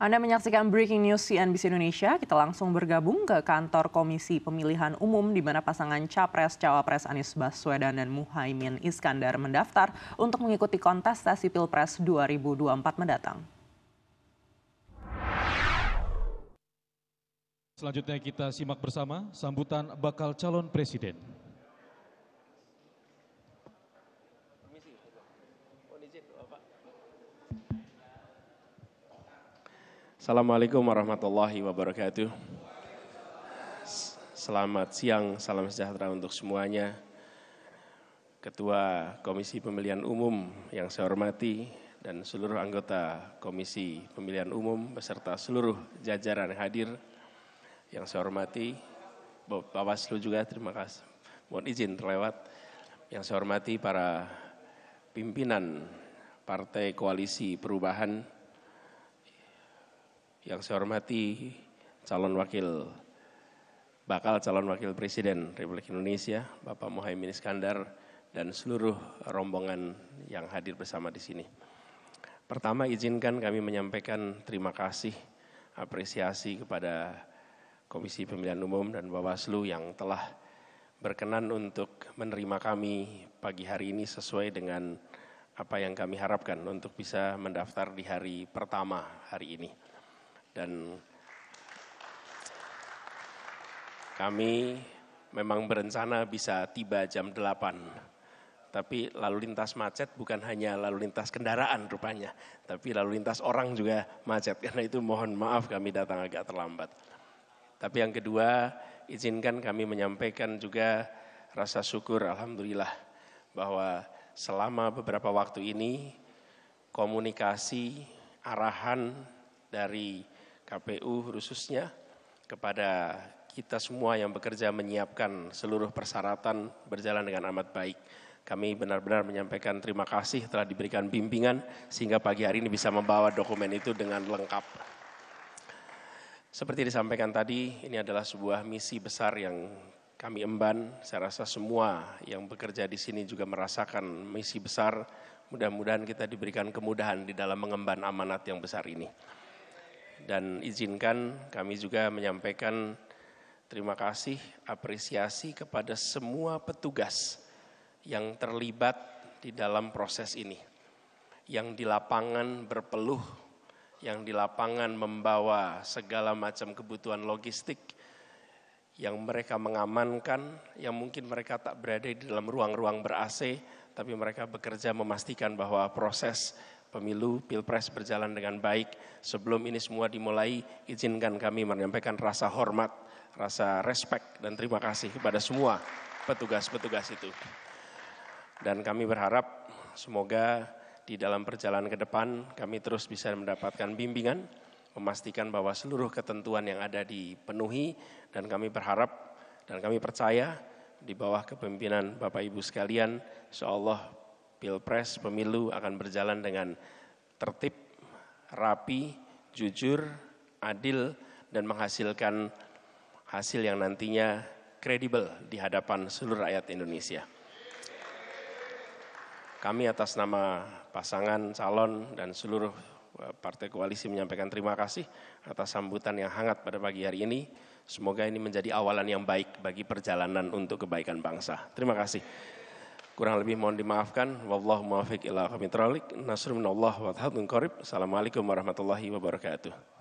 Anda menyaksikan Breaking News CNBC Indonesia. Kita langsung bergabung ke kantor Komisi Pemilihan Umum di mana pasangan Capres-Cawapres Anies Baswedan dan Muhaimin Iskandar mendaftar untuk mengikuti kontestasi Pilpres 2024 mendatang. Selanjutnya kita simak bersama sambutan bakal calon presiden. Assalamualaikum warahmatullahi wabarakatuh. Selamat siang, salam sejahtera untuk semuanya. Ketua Komisi Pemilihan Umum yang saya hormati dan seluruh anggota Komisi Pemilihan Umum beserta seluruh jajaran hadir yang saya hormati. Bawaslu juga terima kasih. Mohon izin terlewat. Yang saya hormati para pimpinan Partai Koalisi Perubahan, yang saya hormati calon wakil bakal calon wakil presiden Republik Indonesia Bapak Mohaimin Iskandar dan seluruh rombongan yang hadir bersama di sini. Pertama izinkan kami menyampaikan terima kasih apresiasi kepada Komisi Pemilihan Umum dan Bawaslu yang telah berkenan untuk menerima kami pagi hari ini sesuai dengan apa yang kami harapkan untuk bisa mendaftar di hari pertama hari ini dan kami memang berencana bisa tiba jam 8. Tapi lalu lintas macet bukan hanya lalu lintas kendaraan rupanya, tapi lalu lintas orang juga macet. Karena itu mohon maaf kami datang agak terlambat. Tapi yang kedua, izinkan kami menyampaikan juga rasa syukur alhamdulillah bahwa selama beberapa waktu ini komunikasi arahan dari KPU khususnya kepada kita semua yang bekerja menyiapkan seluruh persyaratan berjalan dengan amat baik. Kami benar-benar menyampaikan terima kasih telah diberikan bimbingan sehingga pagi hari ini bisa membawa dokumen itu dengan lengkap. Seperti disampaikan tadi, ini adalah sebuah misi besar yang kami emban. Saya rasa semua yang bekerja di sini juga merasakan misi besar. Mudah-mudahan kita diberikan kemudahan di dalam mengemban amanat yang besar ini dan izinkan kami juga menyampaikan terima kasih, apresiasi kepada semua petugas yang terlibat di dalam proses ini. Yang di lapangan berpeluh, yang di lapangan membawa segala macam kebutuhan logistik, yang mereka mengamankan, yang mungkin mereka tak berada di dalam ruang-ruang ber-AC, tapi mereka bekerja memastikan bahwa proses pemilu pilpres berjalan dengan baik. Sebelum ini semua dimulai, izinkan kami menyampaikan rasa hormat, rasa respect, dan terima kasih kepada semua petugas-petugas itu. Dan kami berharap semoga di dalam perjalanan ke depan kami terus bisa mendapatkan bimbingan, memastikan bahwa seluruh ketentuan yang ada dipenuhi dan kami berharap dan kami percaya di bawah kepemimpinan Bapak Ibu sekalian, seolah pilpres, pemilu akan berjalan dengan tertib, rapi, jujur, adil, dan menghasilkan hasil yang nantinya kredibel di hadapan seluruh rakyat Indonesia. Kami atas nama pasangan calon dan seluruh e, partai koalisi menyampaikan terima kasih atas sambutan yang hangat pada pagi hari ini. Semoga ini menjadi awalan yang baik bagi perjalanan untuk kebaikan bangsa. Terima kasih. Kurang lebih mohon dimaafkan. Wallahu muwaffiq ila aqwamit thoriq. Nasrun minallah wa hadun qarib. Assalamualaikum warahmatullahi wabarakatuh.